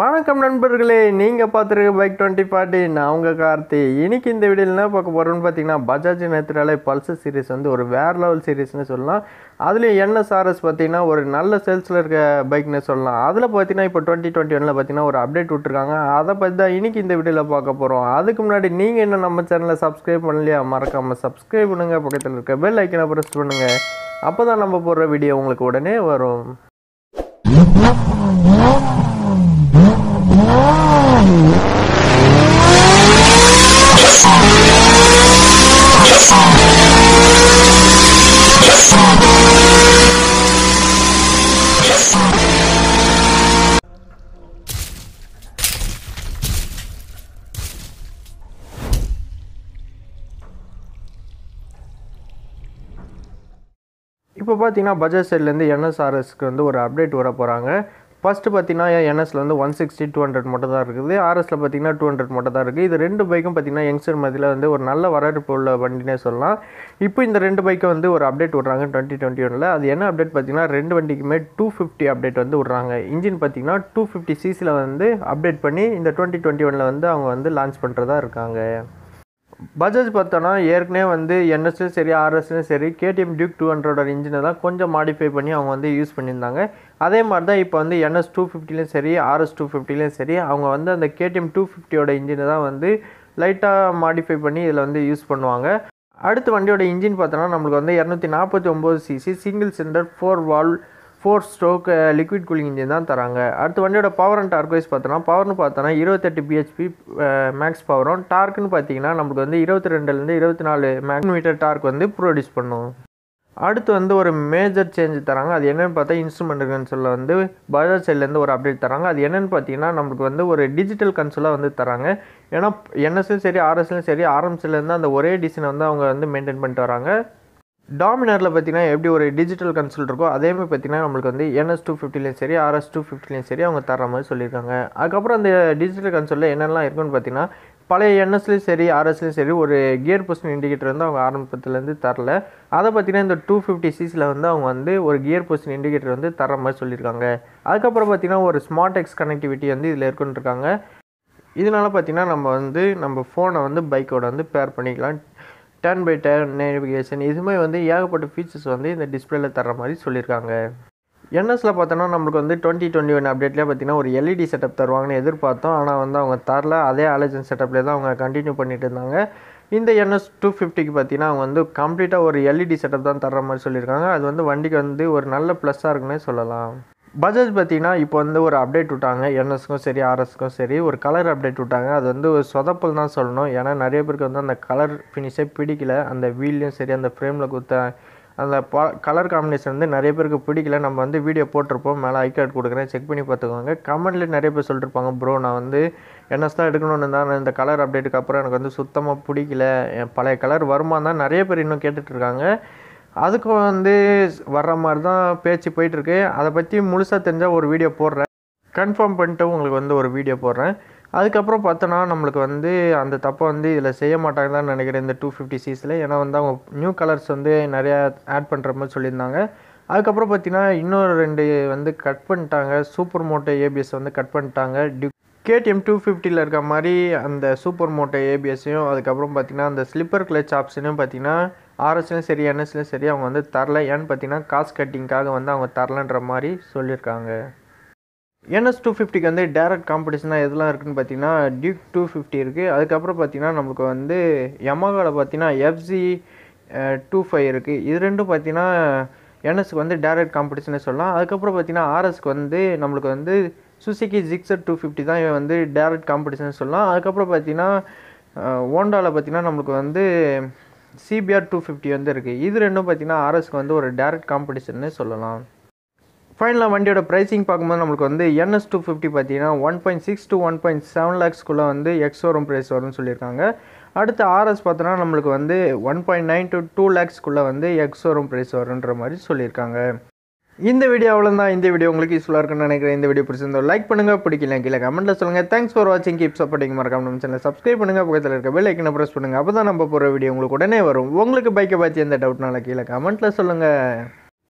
வணக்கம் நண்பர்களே நீங்கள் பார்த்துருக்க பைக் டுவெண்ட்டி ஃபார்ட்டி நான் உங்கள் கார்த்தி இன்றைக்கி இந்த வீடியோவில் என்ன பார்க்க போகிறோன்னு பார்த்தீங்கன்னா பஜாஜ் நேத்திராலே பல்சர் சீரிஸ் வந்து ஒரு வேர் லெவல் சீரிஸ்னு சொல்லலாம் அதுலேயும் என்எஸ்ஆர்எஸ் பார்த்திங்கன்னா ஒரு நல்ல சேல்ஸில் இருக்க பைக்னு சொல்லலாம் அதில் பார்த்திங்கன்னா இப்போ டுவெண்ட்டி டுவெண்ட்டி ஒனில் பார்த்தீங்கன்னா ஒரு அப்டேட் விட்ருக்காங்க அதை பற்றி தான் இன்றைக்கி இந்த வீடியோவில் பார்க்க போகிறோம் அதுக்கு முன்னாடி நீங்கள் என்ன நம்ம சேனலை சப்ஸ்கிரைப் பண்ணலையா மறக்காமல் சப்ஸ்கிரைப் பண்ணுங்கள் பக்கத்தில் இருக்க பெல் ஐக்கனை ப்ரெஸ் பண்ணுங்கள் அப்போ தான் நம்ம போடுற வீடியோ உங்களுக்கு உடனே வரும் இப்போ பார்த்தீங்கன்னா பஜாஜ் சைட்லேருந்து என்எஸ்ஆர்எஸ்க்கு வந்து ஒரு அப்டேட் வர போகிறாங்க ஃபஸ்ட்டு பார்த்தீங்கன்னா என்எஸில் வந்து ஒன் சிக்ஸ்டி டூ ஹண்ட்ரட் மட்டும் தான் இருக்குது ஆர்எஸில் பார்த்தீங்கன்னா டூ ஹண்ட்ரட் மட்டும் தான் இருக்குது இது ரெண்டு பைக்கும் பார்த்தீங்கன்னா யங்ஸ்டர் மதியில் வந்து ஒரு நல்ல வரவேற்பு உள்ள வண்டினே சொல்லலாம் இப்போ இந்த ரெண்டு பைக்கை வந்து ஒரு அப்டேட் விட்றாங்க டுவெண்ட்டி டுவெண்ட்டி ஒனில் அது என்ன அப்டேட் பார்த்தீங்கன்னா ரெண்டு வண்டிக்குமே டூ ஃபிஃப்டி அப்டேட் வந்து விட்றாங்க இன்ஜின் பார்த்தீங்கன்னா டூ ஃபிஃப்டி சிசியில் வந்து அப்டேட் பண்ணி இந்த டுவெண்ட்டி டுவெண்ட்டி ஒனில் வந்து அவங்க வந்து லான்ச் பண்ணுறதா இருக்காங்க பஜாஜ் பார்த்தோன்னா ஏற்கனவே வந்து என்எஸ்லையும் சரி ஆர்எஸ்லையும் சரி கேடிஎம் டியூக் டூ ஹண்ட்ரடோட இன்ஜினை தான் கொஞ்சம் மாடிஃபை பண்ணி அவங்க வந்து யூஸ் பண்ணியிருந்தாங்க அதே மாதிரி தான் இப்போ வந்து என்எஸ் டூ ஃபிஃப்டிலையும் சரி ஆர்எஸ் டூ ஃபிஃப்டிலையும் சரி அவங்க வந்து அந்த கேடிஎம் டூ ஃபிஃப்டியோட இன்ஜினை தான் வந்து லைட்டாக மாடிஃபை பண்ணி இதில் வந்து யூஸ் பண்ணுவாங்க அடுத்த வண்டியோட இன்ஜின் பார்த்தோன்னா நம்மளுக்கு வந்து இரநூத்தி நாற்பத்தி ஒம்பது cc single cylinder four valve four stroke liquid cooling engine தான் தராங்க அடுத்து வண்டியோட பவர் அண்ட் டார்க் வைஸ் பார்த்தோன்னா பவர்னு பார்த்தோன்னா இருபத்தெட்டு பிஹெச்பி மேக்ஸ் பவரும் டார்க்குன்னு பார்த்தீங்கன்னா நமக்கு வந்து இருபத்தி ரெண்டுலேருந்து இருபத்தி நாலு மேக்னோமீட்டர் டார்க் வந்து ப்ரொடியூஸ் பண்ணும் அடுத்து வந்து ஒரு மேஜர் சேஞ்ச் தராங்க அது என்னென்னு பார்த்தா இன்ஸ்ட்ருமெண்ட் கன்சோலில் வந்து பஜாஜ் சைட்லேருந்து ஒரு அப்டேட் தராங்க அது என்னென்னு பார்த்தீங்கன்னா நம்மளுக்கு வந்து ஒரு டிஜிட்டல் கன்சோலாக வந்து தராங்க ஏன்னா என்எஸ்லையும் சரி ஆர்எஸ்லையும் சரி ஆர்எம்சிலேருந்து அந்த ஒரே டிசைனை வந்து அவங்க வந்து மெயின்டைன் பண்ணிட்டு வராங்க டாமினரில் பார்த்திங்கன்னா எப்படி ஒரு டிஜிட்டல் கன்சல்ட் இருக்கோ அதேமாதிரி பார்த்திங்கன்னா நம்மளுக்கு வந்து என்எஸ் டூ ஃபிஃப்டிலையும் சரி ஆர்எஸ் டூ ஃபிஃப்டிலையும் சரி அவங்க தர மாதிரி சொல்லியிருக்காங்க அதுக்கப்புறம் அந்த டிஜிட்டல் கன்சல்ட்டில் என்னெல்லாம் இருக்குன்னு பார்த்திங்கன்னா பழைய என்எஸ்லேயும் சரி ஆர்எஸ்லேயும் சரி ஒரு கியர் பொசிஷன் இண்டிகேட்டர் வந்து அவங்க ஆரம்பத்துலேருந்து தரல அதை பார்த்தீங்கன்னா இந்த டூ ஃபிஃப்டி சிஸில் வந்து அவங்க வந்து ஒரு கியர் பொசிஷன் இண்டிகேட்டர் வந்து தர மாதிரி சொல்லியிருக்காங்க அதுக்கப்புறம் பார்த்திங்கன்னா ஒரு ஸ்மார்ட் எக்ஸ் கனெக்டிவிட்டி வந்து இதில் இருக்குன்னு இருக்காங்க இதனால் பார்த்திங்கன்னா நம்ம வந்து நம்ம ஃபோனை வந்து பைக்கோட வந்து பேர் பண்ணிக்கலாம் டர்ன் பை டர்ன் நேவிகேஷன் இதுமே வந்து ஏகப்பட்ட ஃபீச்சர்ஸ் வந்து இந்த டிஸ்பிளேல தர மாதிரி சொல்லியிருக்காங்க என்எஸில் பார்த்தோன்னா நம்மளுக்கு வந்து டுவெண்ட்டி டுவெண்ட்டி ஒன் அப்டேட்லேயே பார்த்தீங்கன்னா ஒரு எல்இடி செட்டப் e தருவாங்கன்னு எதிர்பார்த்தோம் ஆனால் வந்து அவங்க தரல அதே ஆலஜன் செட்டப்லேயே தான் அவங்க கண்டினியூ பண்ணிட்டு இருந்தாங்க இந்த என்எஸ் டூ ஃபிஃப்டிக்கு பார்த்தீங்கன்னா அவங்க வந்து கம்ப்ளீட்டாக ஒரு எல்இடி செட்டப் e தான் தர்ற மாதிரி சொல்லியிருக்காங்க அது வந்து வண்டிக்கு வந்து ஒரு நல்ல ப்ளஸ்ஸாக இருக்குன்னே சொல்லலாம் பஜாஜ் பார்த்திங்கன்னா இப்போ வந்து ஒரு அப்டேட் விட்டாங்க என்எஸ்க்கும் சரி ஆர்எஸ்க்கும் சரி ஒரு கலர் அப்டேட் விட்டாங்க அது வந்து ஒரு சொதப்பல் தான் சொல்லணும் ஏன்னா நிறைய பேருக்கு வந்து அந்த கலர் ஃபினிஷே பிடிக்கல அந்த வீல்லையும் சரி அந்த ஃப்ரேமில் கொடுத்த அந்த பா கலர் காம்பினேஷன் வந்து நிறைய பேருக்கு பிடிக்கல நம்ம வந்து வீடியோ போட்டிருப்போம் மேலே ஐ கார்டு கொடுக்குறேன் செக் பண்ணி பார்த்துக்கோங்க கமெண்ட்லேயே நிறைய பேர் சொல்லிருப்பாங்க ப்ரோ நான் வந்து என்எஸ் தான் எடுக்கணும்னு தான் இந்த கலர் அப்டேட்டுக்கு அப்புறம் எனக்கு வந்து சுத்தமாக பிடிக்கல பழைய கலர் வருமானம் தான் நிறைய பேர் இன்னும் கேட்டுட்ருக்காங்க அதுக்கு வந்து வர்ற மாதிரி தான் பேச்சு போயிட்டுருக்கு அதை பற்றி முழுசாக தெரிஞ்சால் ஒரு வீடியோ போடுறேன் கன்ஃபார்ம் பண்ணிட்டு உங்களுக்கு வந்து ஒரு வீடியோ போடுறேன் அதுக்கப்புறம் பார்த்தோன்னா நம்மளுக்கு வந்து அந்த தப்பை வந்து இதில் செய்ய மாட்டாங்க தான் நினைக்கிறேன் இந்த டூ ஃபிஃப்டி சீஸில் ஏன்னா வந்து அவங்க நியூ கலர்ஸ் வந்து நிறையா ஆட் பண்ணுற மாதிரி சொல்லியிருந்தாங்க அதுக்கப்புறம் பார்த்திங்கன்னா இன்னொரு ரெண்டு வந்து கட் பண்ணிட்டாங்க சூப்பர் மோட்டோ ஏபிஎஸ் வந்து கட் பண்ணிட்டாங்க டி கேடிஎம் டூ ஃபிஃப்டியில் இருக்க மாதிரி அந்த சூப்பர் மோட்டோ ஏபிஎஸையும் அதுக்கப்புறம் பார்த்திங்கன்னா அந்த ஸ்லிப்பர் கிளச் ஆப்ஷனையும் பார்த்திங்கன்னா ஆர்எஸ்லையும் சரி என்எஸ்லையும் சரி அவங்க வந்து தரல ஏன்னு பார்த்தீங்கன்னா காசு கட்டிங்க்காக வந்து அவங்க தரலன்ற மாதிரி சொல்லியிருக்காங்க என்எஸ் டூ ஃபிஃப்டிக்கு வந்து டேரக்ட் காம்படிஷனாக எதெல்லாம் இருக்குதுன்னு பார்த்தீங்கன்னா டியூக் டூ ஃபிஃப்டி இருக்குது அதுக்கப்புறம் பார்த்தீங்கன்னா நம்மளுக்கு வந்து எமகாவில் பார்த்தீங்கன்னா எஃப்சி டூ ஃபைவ் இருக்குது இது ரெண்டும் பார்த்தீங்கன்னா என்எஸ்க்கு வந்து டேரக்ட் காம்படிஷனே சொல்லலாம் அதுக்கப்புறம் பார்த்தீங்கன்னா ஆர்எஸ்க்கு வந்து நம்மளுக்கு வந்து சுசிக்கி ஜிக்ஸர் டூ ஃபிஃப்டி தான் வந்து டேரக்ட் காம்படிஷன் சொல்லலாம் அதுக்கப்புறம் பார்த்தீங்கன்னா ஓண்டாவில் பார்த்தீங்கன்னா நம்மளுக்கு வந்து சிபிஆர் டூ ஃபிஃப்டி வந்து இருக்குது இது ரெண்டும் பார்த்திங்கன்னா ஆர்எஸ்க்கு வந்து ஒரு டேரக்ட் காம்படிஷன்னு சொல்லலாம் ஃபைனலாக வண்டியோட ப்ரைஸிங் பார்க்கும்போது நம்மளுக்கு வந்து என்எஸ் டூ ஃபிஃப்டி பார்த்தீங்கன்னா one point six two one point seven லேக்ஸ்க்குள்ளே வந்து எக்ஸ் ஷோரூம் ப்ரைஸ் வரும்னு சொல்லியிருக்காங்க அடுத்து ஆர்எஸ் பார்த்தோன்னா நம்மளுக்கு வந்து one point nine to two லேக்ஸ்க்குள்ளே வந்து எக்ஸ் ஷோரூம் ப்ரைஸ் வருன்ற மாதிரி சொல்லியிருக்காங்க இந்த வீடியோ அவ்வளோதான் இந்த வீடியோ உங்களுக்கு யூஸ்ஃபுல்லாக இருக்கும்னு நினைக்கிறேன் இந்த வீடியோ பிடிச்சிருந்தோம் லைக் பண்ணுங்கள் பிடிக்கல கீழே கமெண்ட்டில் சொல்லுங்கள் தேங்க்ஸ் ஃபார் வாட்சிங் கீப் சப்போர்ட்டிங் மறக்காம நம்ம சேனல் சப்ஸ்கிரைப் பண்ணுங்கள் பக்கத்தில் இருக்க பெல் ஐக்கனை ப்ரெஸ் பண்ணுங்கள் அப்போ தான் நம்ம போகிற வீடியோ உங்களுக்கு உடனே வரும் உங்களுக்கு பைக்கை பற்றி எந்த டவுட்னால கீழே கமெண்ட்டில் சொல்லுங்கள்